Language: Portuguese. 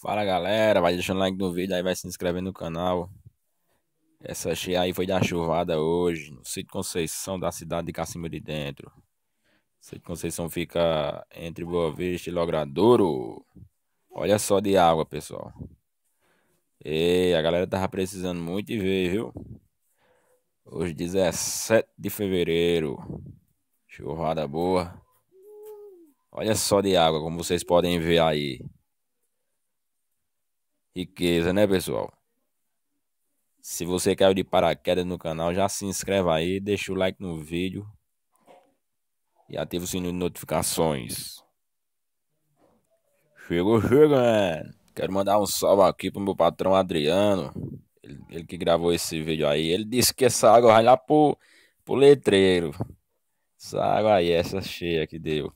Fala galera, vai deixando like no vídeo, aí vai se inscrevendo no canal. Essa cheia aí foi da chuvada hoje, no sítio Conceição da cidade de Cacimbo de Dentro. O sítio Conceição fica entre Boa Vista e Logradouro. Olha só de água, pessoal. E a galera tava precisando muito de ver, viu? Hoje 17 de fevereiro. Chuvada boa. Olha só de água, como vocês podem ver aí riqueza, né, pessoal? Se você caiu de paraquedas no canal, já se inscreva aí, deixa o like no vídeo e ativa o sininho de notificações. Chegou chegando! Quero mandar um salve aqui pro meu patrão Adriano, ele, ele, que gravou esse vídeo aí. Ele disse que essa água vai lá pro, pro letreiro. Essa água aí, essa cheia que deu.